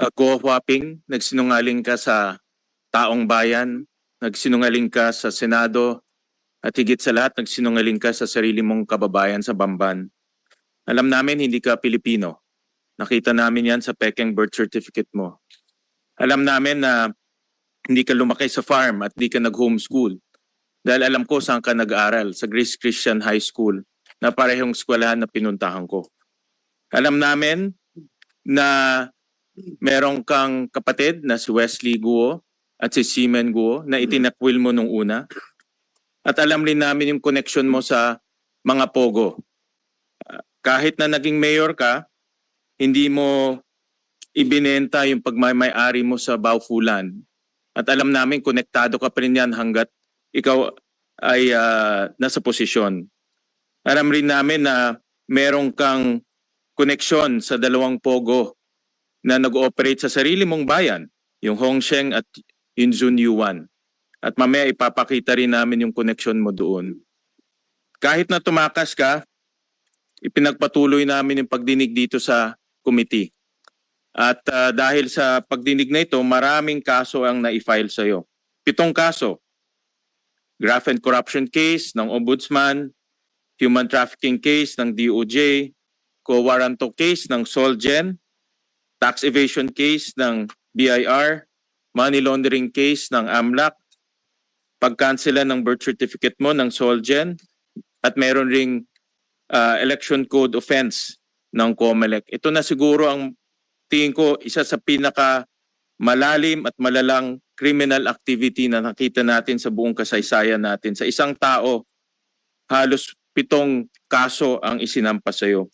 uh, Go Huaping, nagsinungaling ka sa taong bayan, nagsinungaling ka sa Senado, at higit sa lahat, nagsinungaling ka sa sarili mong kababayan sa Bamban. Alam namin hindi ka Pilipino. Nakita namin yan sa Peking birth certificate mo. Alam namin na hindi ka lumaki sa farm at hindi ka nag-homeschool. Dahil alam ko saan ka nag-aral, sa Grace Christian High School, na parehong eskwelahan na pinuntahan ko. Alam namin na merong kang kapatid na si Wesley Guo at si Seaman Guo na itinakwil mo nung una. At alam rin namin yung connection mo sa mga pogo. Ah, kahit na naging mayor ka, hindi mo ibinenta yung pagmamay-ari mo sa Baufulan. At alam namin konektado ka pa rin yan hanggat ikaw ay uh, nasa posisyon. Alam rin namin na merong kang koneksyon sa dalawang pogo na nag-ooperate sa sarili mong bayan, yung Hongsheng at yung Zunyuan. At mamaya ipapakita rin namin yung connection mo doon. Kahit na tumakas ka, ipinagpatuloy namin yung pagdinig dito sa committee. At uh, dahil sa pagdinig na ito, maraming kaso ang na-file sa iyo. Pitong kaso. Graft and corruption case ng Ombudsman, human trafficking case ng DOJ, co-warranto case ng Solgen, tax evasion case ng BIR, money laundering case ng AMLAC, pagkansela ng birth certificate mo ng Solgen, at meron ring uh, election code offense ng COMELEC. Ito na siguro ang tingin ko isa sa pinaka malalim at malalang criminal activity na nakita natin sa buong kasaysayan natin. Sa isang tao, halos pitong kaso ang isinampas sa iyo.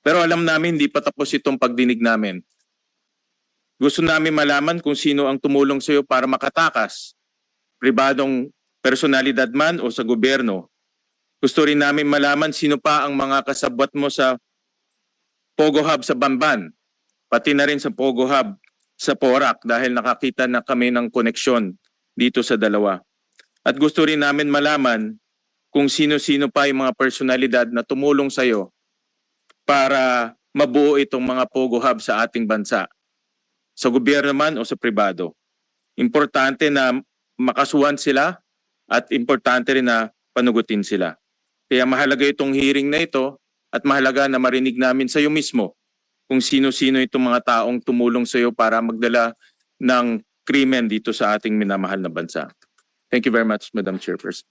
Pero alam namin hindi pa tapos itong pagdinig namin. Gusto namin malaman kung sino ang tumulong sa iyo para makatakas, pribadong personalidad man o sa gobyerno. Gusto rin namin malaman sino pa ang mga kasabwat mo sa Pogo Hub sa Bamban, pati na rin sa Pogo Hub sa Porak dahil nakakita na kami ng koneksyon dito sa dalawa. At gusto rin namin malaman kung sino-sino pa yung mga personalidad na tumulong sa iyo para mabuo itong mga pogo hub sa ating bansa, sa gobyerno man o sa pribado. Importante na makasuhan sila at importante rin na panugutin sila. Kaya mahalaga itong hearing na ito at mahalaga na marinig namin sa iyo mismo kung sino-sino itong mga taong tumulong sa iyo para magdala ng krimen dito sa ating minamahal na bansa. Thank you very much, Madam Chairperson.